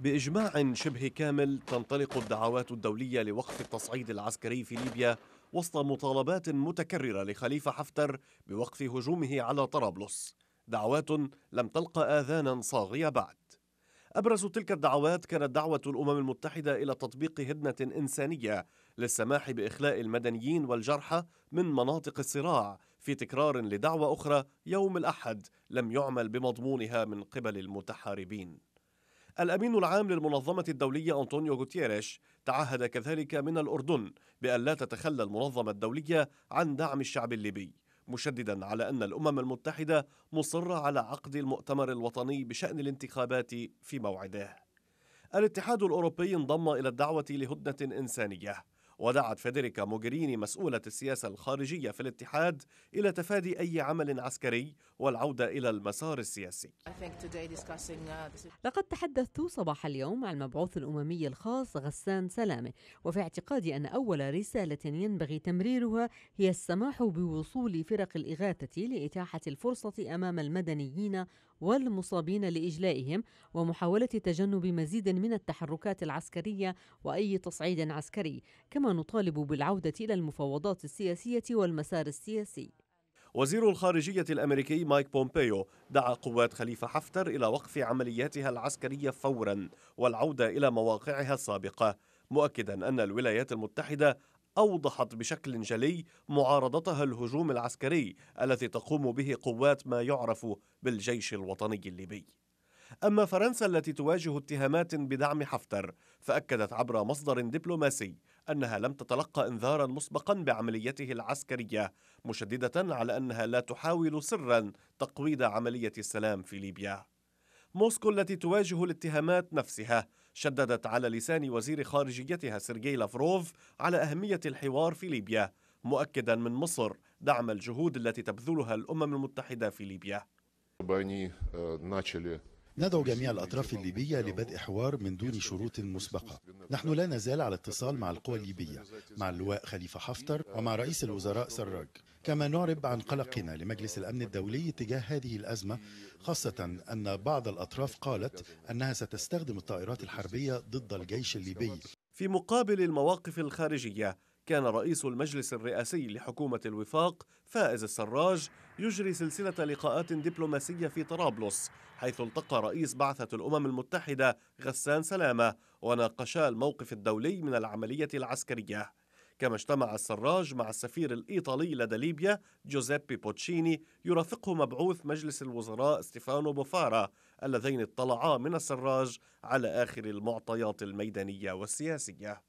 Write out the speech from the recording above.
بإجماع شبه كامل تنطلق الدعوات الدولية لوقف التصعيد العسكري في ليبيا وسط مطالبات متكررة لخليفة حفتر بوقف هجومه على طرابلس دعوات لم تلقى آذانا صاغية بعد أبرز تلك الدعوات كانت دعوة الأمم المتحدة إلى تطبيق هدنة إنسانية للسماح بإخلاء المدنيين والجرحى من مناطق الصراع في تكرار لدعوة أخرى يوم الأحد لم يعمل بمضمونها من قبل المتحاربين الأمين العام للمنظمة الدولية أنطونيو غوتيريش تعهد كذلك من الأردن بأن لا تتخلى المنظمة الدولية عن دعم الشعب الليبي مشددا على أن الأمم المتحدة مصرة على عقد المؤتمر الوطني بشأن الانتخابات في موعده الاتحاد الأوروبي انضم إلى الدعوة لهدنة إنسانية ودعت فيدريكا موغريني مسؤولة السياسة الخارجية في الاتحاد إلى تفادي أي عمل عسكري والعودة إلى المسار السياسي uh, لقد تحدثت صباح اليوم مع المبعوث الأممي الخاص غسان سلامة وفي اعتقادي أن أول رسالة ينبغي تمريرها هي السماح بوصول فرق الإغاثة لإتاحة الفرصة أمام المدنيين والمصابين لإجلائهم ومحاولة تجنب مزيد من التحركات العسكرية وأي تصعيد عسكري كما نطالب بالعودة إلى المفاوضات السياسية والمسار السياسي وزير الخارجية الأمريكي مايك بومبيو دعا قوات خليفة حفتر إلى وقف عملياتها العسكرية فورا والعودة إلى مواقعها السابقة مؤكدا أن الولايات المتحدة أوضحت بشكل جلي معارضتها الهجوم العسكري الذي تقوم به قوات ما يعرف بالجيش الوطني الليبي أما فرنسا التي تواجه اتهامات بدعم حفتر فأكدت عبر مصدر دبلوماسي أنها لم تتلقى إنذارا مسبقا بعمليته العسكرية مشددة على أنها لا تحاول سرا تقويض عملية السلام في ليبيا موسكو التي تواجه الاتهامات نفسها شددت على لسان وزير خارجيتها سيرجي لافروف على أهمية الحوار في ليبيا مؤكدا من مصر دعم الجهود التي تبذلها الأمم المتحدة في ليبيا ندعو جميع الأطراف الليبية لبدء حوار من دون شروط مسبقة نحن لا نزال على اتصال مع القوى الليبية مع اللواء خليفة حفتر ومع رئيس الوزراء سراج كما نعرب عن قلقنا لمجلس الأمن الدولي تجاه هذه الأزمة خاصة أن بعض الأطراف قالت أنها ستستخدم الطائرات الحربية ضد الجيش الليبي في مقابل المواقف الخارجية كان رئيس المجلس الرئاسي لحكومة الوفاق فائز السراج يجري سلسلة لقاءات دبلوماسية في طرابلس حيث التقى رئيس بعثة الأمم المتحدة غسان سلامة وناقشا الموقف الدولي من العملية العسكرية كما اجتمع السراج مع السفير الإيطالي لدى ليبيا جوزيبي بوتشيني يرافقه مبعوث مجلس الوزراء ستيفانو بوفارا اللذين اطلعا من السراج على آخر المعطيات الميدانية والسياسية